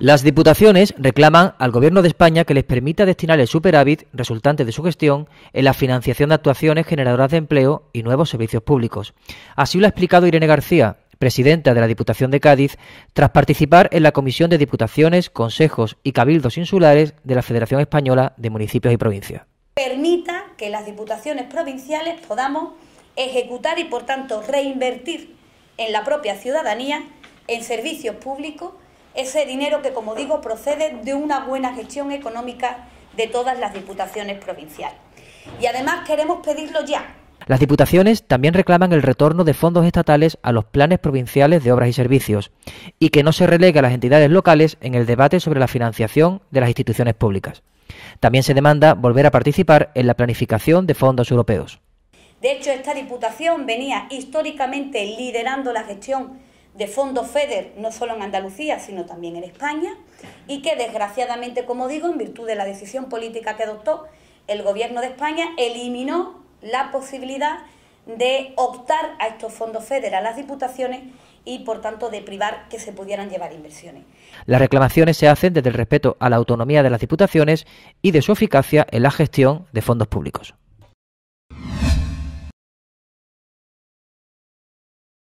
Las diputaciones reclaman al Gobierno de España que les permita destinar el superávit resultante de su gestión en la financiación de actuaciones generadoras de empleo y nuevos servicios públicos. Así lo ha explicado Irene García, presidenta de la Diputación de Cádiz, tras participar en la Comisión de Diputaciones, Consejos y Cabildos Insulares de la Federación Española de Municipios y Provincias. Permita que las diputaciones provinciales podamos ejecutar y, por tanto, reinvertir en la propia ciudadanía, en servicios públicos, ese dinero que, como digo, procede de una buena gestión económica de todas las diputaciones provinciales. Y además queremos pedirlo ya. Las diputaciones también reclaman el retorno de fondos estatales a los planes provinciales de obras y servicios y que no se relegue a las entidades locales en el debate sobre la financiación de las instituciones públicas. También se demanda volver a participar en la planificación de fondos europeos. De hecho, esta Diputación venía históricamente liderando la gestión de fondos FEDER, no solo en Andalucía, sino también en España, y que desgraciadamente, como digo, en virtud de la decisión política que adoptó el Gobierno de España, eliminó la posibilidad de optar a estos fondos FEDER, a las diputaciones, y por tanto de privar que se pudieran llevar inversiones. Las reclamaciones se hacen desde el respeto a la autonomía de las diputaciones y de su eficacia en la gestión de fondos públicos.